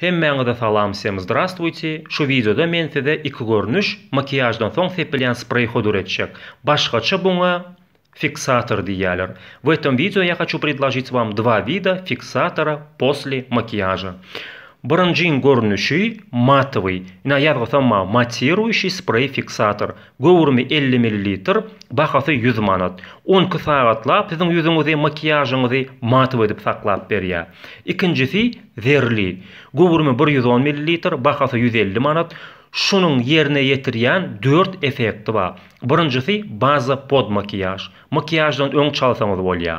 Hemmenize salam sem здравствуйте. Şu videoda men size iki görünüş makyajdan soň sepilen sprey hodur etjek. Başgaça buňa фиксатор диялер. В этом видео я хочу предложить вам два вида фиксатора после макияжа. Бірінші көрініші матовый, наядғы тамма матирующий спрей фиксатор. Гөурмі 50 мл, бақасы 100 манат. 12 сағатла сіздің жүзіңізде макияжыңызды матовый деп сақлап берия. Икіншісі зерли. Гөурмі 110 мл, бақасы 150 манат. Şunun yerine yetirýän 4 efekti bar. Birincisi baza pod makiyaj. Makiyajdan öň çalsaňyz bolýar.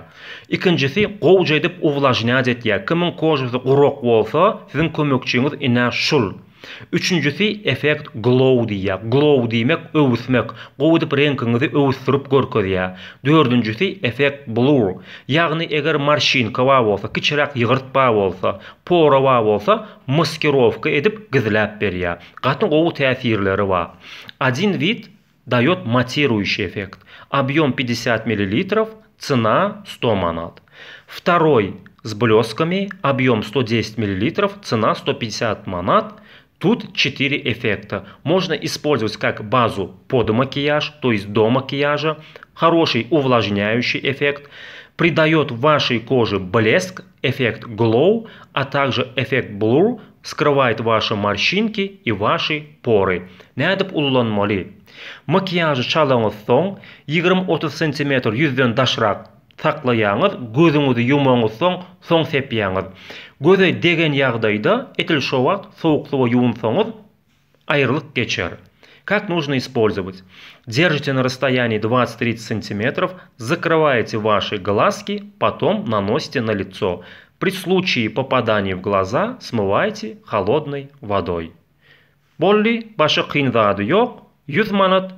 Ikincisi gowja edip uwlajnaýat Kimin kojasy gurok bolsa, siziň kömekçiňiz ine şul. Үшіншісі эффект glow дейі. Glow деймек өвісмек. Қоудып реңкіңізі өвістіріп көркөзі. Дөрдіншісі эффект blur. Яғни, егер маршинка ва болса, кичірақ иғыртпа болса, порова болса, маскировка едіп гізләп бер. Қатын қоу тәсірлері ва. Один вид дает матирующий эффект. Объем 50 мл, цена 100 манат. Второй с блесками, объем 110 мл, цена 150 манат – Тут 4 эффекта. Можно использовать как базу под макияж, то есть до макияжа. Хороший увлажняющий эффект. Придает вашей коже блеск, эффект glow, а также эффект blur, скрывает ваши морщинки и ваши поры. Нәдіп улуланмалы. Макияжы чалаңыз соң 20-30 см 100-ден дашырақ саклаяңыз көзүңүздү юмоңуз соң соң сепияңыз көзөй деген жагдайда этил шовак соук сууга юунсоңуз айрылып кетишер Как нужно использовать? Держите на расстоянии 20-30 см, закрываете ваши глазки, потом наносите на лицо. При случае попадания в глаза смывайте холодной водой. Болли башы қиын юзманат йоқ, 100 манат,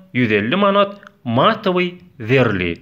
манат, матовый верли.